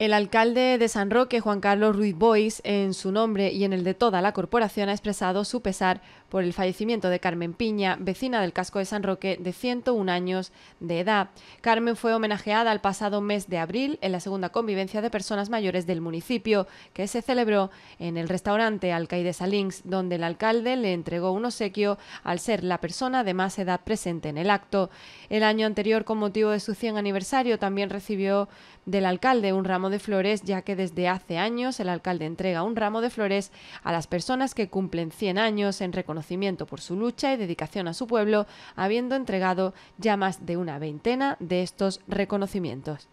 El alcalde de San Roque, Juan Carlos Ruiz Bois, en su nombre y en el de toda la corporación, ha expresado su pesar por el fallecimiento de Carmen Piña, vecina del casco de San Roque de 101 años de edad. Carmen fue homenajeada el pasado mes de abril en la segunda convivencia de personas mayores del municipio, que se celebró en el restaurante Alcaide Salins, donde el alcalde le entregó un obsequio al ser la persona de más edad presente en el acto. El año anterior, con motivo de su 100 aniversario, también recibió del alcalde un ramo de flores, ya que desde hace años el alcalde entrega un ramo de flores a las personas que cumplen 100 años en reconocimiento por su lucha y dedicación a su pueblo, habiendo entregado ya más de una veintena de estos reconocimientos.